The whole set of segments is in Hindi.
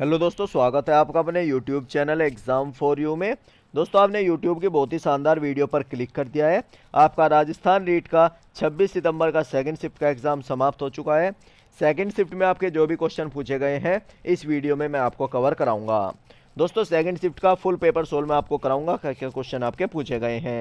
हेलो दोस्तों स्वागत है आपका अपने YouTube channel exam for you में दोस्तों आपने यूट्यूब की बहुत ही शानदार वीडियो पर क्लिक कर दिया है आपका राजस्थान रीट का 26 सितंबर का सेकंड शिफ्ट का एग्ज़ाम समाप्त हो चुका है सेकंड शिफ्ट में आपके जो भी क्वेश्चन पूछे गए हैं इस वीडियो में मैं आपको कवर कराऊँगा दोस्तों सेकेंड शिफ्ट का फुल पेपर सोल्व मैं आपको कराऊँगा क्या क्या क्वेश्चन आपके पूछे गए हैं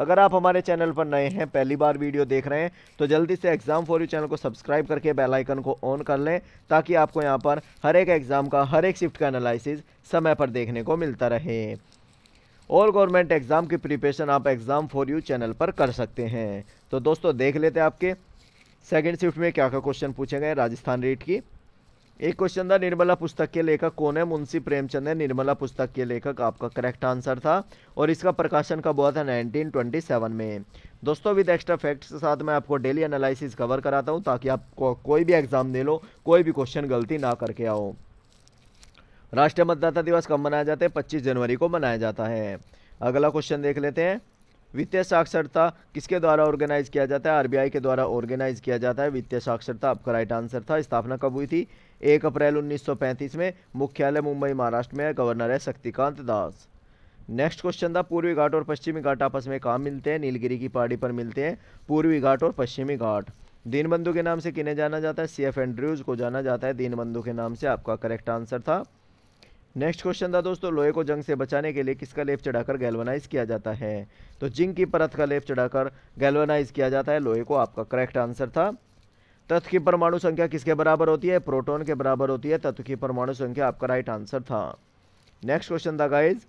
अगर आप हमारे चैनल पर नए हैं पहली बार वीडियो देख रहे हैं तो जल्दी से एग्ज़ाम फॉर यू चैनल को सब्सक्राइब करके बेल आइकन को ऑन कर लें ताकि आपको यहाँ पर हर एक एग्ज़ाम का हर एक शिफ्ट का एनालिसिस समय पर देखने को मिलता रहे और गवर्नमेंट एग्ज़ाम की प्रिपरेशन आप एग्ज़ाम फॉर यू चैनल पर कर सकते हैं तो दोस्तों देख लेते हैं आपके सेकेंड शिफ्ट में क्या क्या क्वेश्चन पूछे गए राजस्थान रेट की एक क्वेश्चन था निर्मला पुस्तक के लेखक कौन है मुंशी प्रेमचंद है निर्मला पुस्तक के लेखक आपका करेक्ट आंसर था और इसका प्रकाशन कब हुआ था 1927 में दोस्तों विद एक्स्ट्रा फैक्ट्स के साथ मैं आपको डेली एनालिसिस कवर कराता हूं ताकि आप को, कोई भी एग्जाम दे लो कोई भी क्वेश्चन गलती ना करके आओ राष्ट्रीय मतदाता दिवस कब मनाया जाता है पच्चीस जनवरी को मनाया जाता है अगला क्वेश्चन देख लेते हैं वित्तीय साक्षरता किसके द्वारा ऑर्गेनाइज किया जाता है आरबीआई के द्वारा ऑर्गेनाइज किया जाता है वित्तीय साक्षरता आपका राइट आंसर था स्थापना कब हुई थी एक अप्रैल 1935 में मुख्यालय मुंबई महाराष्ट्र में गवर्नर है शक्तिकांत दास नेक्स्ट क्वेश्चन था पूर्वी घाट और पश्चिमी घाट आपस में कहाँ मिलते हैं नीलगिरी की पहाड़ी पर मिलते हैं पूर्वी घाट और पश्चिमी घाट दीनबंधु के नाम से किन्हें जाना जाता है सी एफ एंड्रयूज को जाना जाता है दीनबंधु के नाम से आपका करेक्ट आंसर था नेक्स्ट क्वेश्चन था दोस्तों लोहे को जंग से बचाने के लिए किसका लेप चढ़ाकर गैल्वनाइज किया जाता है तो जिंक की परत का लेप चढ़ाकर गैल्वनाइज किया जाता है लोहे को आपका करेक्ट आंसर था तत्व की परमाणु संख्या किसके बराबर होती है प्रोटोन के बराबर होती है तत्व की परमाणु संख्या आपका राइट आंसर था नेक्स्ट क्वेश्चन था गाइज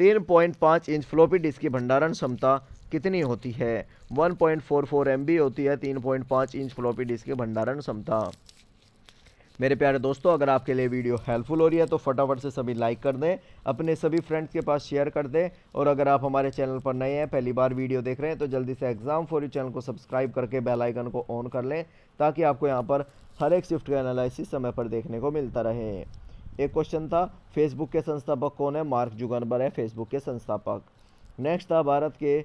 3.5 इंच फ्लोपी डिस्क की भंडारण क्षमता कितनी होती है 1.44 बी होती है 3.5 इंच फ्लोपी डिस्क की भंडारण क्षमता मेरे प्यारे दोस्तों अगर आपके लिए वीडियो हेल्पफुल हो रही है तो फटाफट से सभी लाइक कर दें अपने सभी फ्रेंड्स के पास शेयर कर दें और अगर आप हमारे चैनल पर नए हैं पहली बार वीडियो देख रहे हैं तो जल्दी से एग्ज़ाम फॉर यू चैनल को सब्सक्राइब करके बेल आइकन को ऑन कर लें ताकि आपको यहाँ पर हर एक शिफ्ट का एनालिसिस समय पर देखने को मिलता रहे एक क्वेश्चन था फेसबुक के संस्थापक कौन है मार्क जुगनबर है फेसबुक के संस्थापक नेक्स्ट था भारत के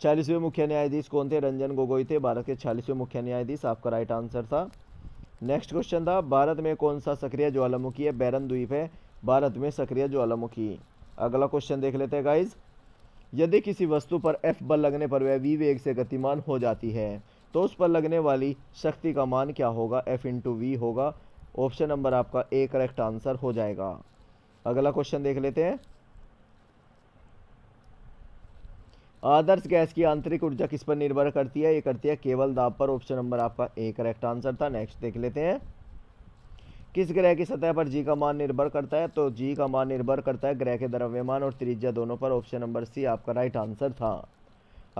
चालीसवें मुख्य न्यायाधीश कौन थे रंजन गोगोई थे भारत के चालीसवें मुख्य न्यायाधीश आपका राइट आंसर था नेक्स्ट क्वेश्चन था भारत में कौन सा सक्रिय ज्वालामुखी है बैरन द्वीप है भारत में सक्रिय ज्वालामुखी अगला क्वेश्चन देख लेते हैं गाइज यदि किसी वस्तु पर एफ बल लगने पर वह वी वेग से गतिमान हो जाती है तो उस पर लगने वाली शक्ति का मान क्या होगा एफ इंटू वी होगा ऑप्शन नंबर आपका ए करेक्ट आंसर हो जाएगा अगला क्वेश्चन देख लेते हैं आदर्श गैस की आंतरिक ऊर्जा किस पर निर्भर करती है ये करती है केवल दाब पर ऑप्शन नंबर आपका ए करेक्ट आंसर था नेक्स्ट देख लेते हैं किस ग्रह की सतह पर जी का मान निर्भर करता है तो जी का मान निर्भर करता है ग्रह के द्रव्यमान और त्रिज्या दोनों पर ऑप्शन नंबर सी आपका राइट आंसर था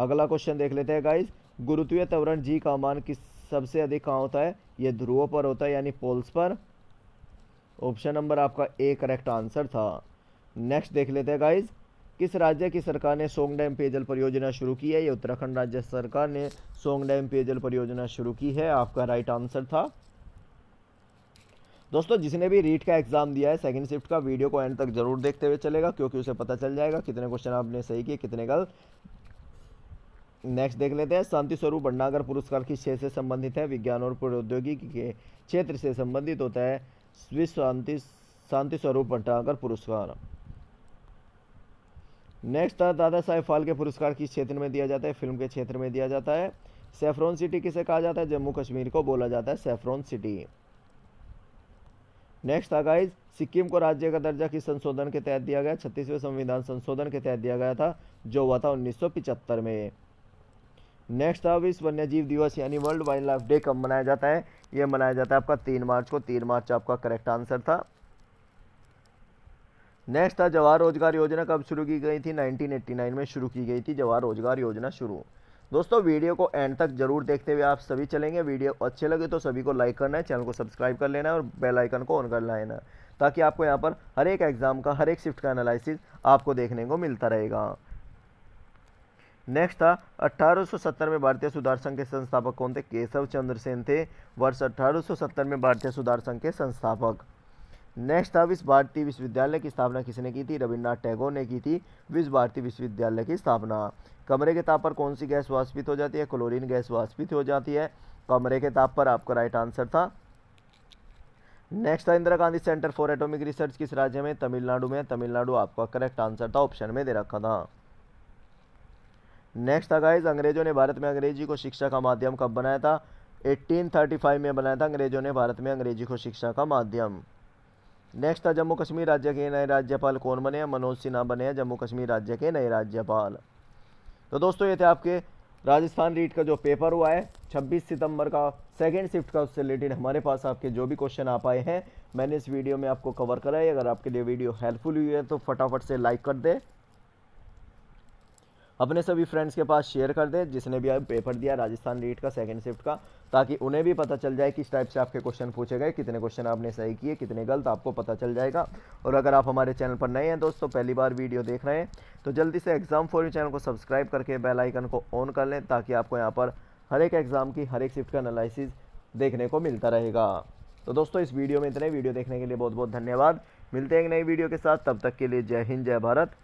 अगला क्वेश्चन देख लेते हैं गाइज गुरुत्वीय त्वरण जी का मान किस सबसे अधिक कहाँ होता है ये ध्रुवों पर होता है यानी पोल्स पर ऑप्शन नंबर आपका ए करेक्ट आंसर था नेक्स्ट देख लेते हैं गाइज़ किस राज्य की सरकार ने सोंग डैम पेयजल परियोजना शुरू की है ये उत्तराखंड राज्य सरकार ने सोंग डैम पेयजल परियोजना शुरू की है आपका राइट आंसर था दोस्तों जिसने भी रीट का एग्ज़ाम दिया है सेकंड शिफ्ट का वीडियो को एंड तक जरूर देखते हुए चलेगा क्योंकि उसे पता चल जाएगा कितने क्वेश्चन आपने सही किए कितने गलत नेक्स्ट देख लेते हैं शांति स्वरूप भंडागर पुरस्कार किस क्षेत्र से संबंधित है विज्ञान और प्रौद्योगिकी के क्षेत्र से संबंधित होता है विश्व शांति शांति स्वरूप भंडागर पुरस्कार नेक्स्ट था दादा साहेब फाल्के पुरस्कार किस क्षेत्र में दिया जाता है फिल्म के क्षेत्र में दिया जाता है सेफ्रॉन सिटी किसे कहा जाता है जम्मू कश्मीर को बोला जाता है सेफ्रॉन सिटी नेक्स्ट था गाइज सिक्किम को राज्य का दर्जा किस संशोधन के तहत दिया गया छत्तीसवें संविधान संशोधन के तहत दिया गया था जो हुआ था उन्नीस में नेक्स्ट था विश्व वन्यजीव दिवस यानी वर्ल्ड वाइल्ड लाइफ डे कब मनाया जाता है ये मनाया जाता है आपका तीन मार्च को तीन मार्च आपका करेक्ट आंसर था नेक्स्ट था जवाहर रोजगार योजना कब शुरू की गई थी 1989 में शुरू की गई थी जवाहर रोजगार योजना शुरू दोस्तों वीडियो को एंड तक जरूर देखते हुए आप सभी चलेंगे वीडियो अच्छे लगे तो सभी को लाइक करना है चैनल को सब्सक्राइब कर लेना है और बेल आइकन को ऑन कर लेना ताकि आपको यहाँ पर हर एक एग्ज़ाम का हर एक शिफ्ट का एनालिसिस आपको देखने को मिलता रहेगा नेक्स्ट था 1870 में भारतीय सुधार संघ के संस्थापक कौन थे केशव चंद्र सेन थे वर्ष 1870 में भारतीय सुधार संघ के संस्थापक नेक्स्ट था विश्व भारती विश्वविद्यालय की स्थापना किसने की थी रविन्द्रनाथ टैगोर ने की थी विश्व भारती विश्वविद्यालय की स्थापना कमरे के ताप पर कौन सी गैस वाष्पित हो जाती है क्लोरीन गैस वाष्पित हो जाती है कमरे के ताप पर आपका राइट आंसर था नेक्स्ट था Indira Gandhi centre for atomic research किस राज्य में तमिलनाडु में तमिलनाडु आपका करेक्ट आंसर था ऑप्शन में दे रखा था नेक्स्ट था गाइज अंग्रेजों ने भारत में अंग्रेजी को शिक्षा का माध्यम कब बनाया था 1835 में बनाया था अंग्रेजों ने भारत में अंग्रेजी को शिक्षा का माध्यम नेक्स्ट था जम्मू कश्मीर राज्य के नए राज्यपाल कौन बने हैं मनोज सिन्हा बने हैं जम्मू कश्मीर राज्य के नए राज्यपाल तो दोस्तों ये थे आपके राजस्थान रीट का जो पेपर हुआ है 26 सितंबर का सेकेंड शिफ्ट का उससे रिलेटेड हमारे पास आपके जो भी क्वेश्चन आ पाए हैं मैंने इस वीडियो में आपको कवर कराई अगर आपके लिए वीडियो हेल्पफुल हुई है तो फटाफट से लाइक कर दे अपने सभी फ्रेंड्स के पास शेयर कर दें जिसने भी पेपर दिया राजस्थान रीट का सेकंड शिफ्ट का ताकि उन्हें भी पता चल जाए किस टाइप से आपके क्वेश्चन पूछे गए कितने क्वेश्चन आपने सही किए कितने गलत आपको पता चल जाएगा और अगर आप हमारे चैनल पर नए हैं दोस्तों पहली बार वीडियो देख रहे हैं तो जल्दी से एग्ज़ाम फॉर चैनल को सब्सक्राइब करके बेलाइकन को ऑन कर लें ताकि आपको यहाँ पर हर एक एग्ज़ाम की हर एक शिफ्ट का एनालिसिस देखने को मिलता रहेगा तो दोस्तों इस वीडियो में इतने वीडियो देखने के लिए बहुत बहुत धन्यवाद मिलते हैं एक नई वीडियो के साथ तब तक के लिए जय हिंद जय भारत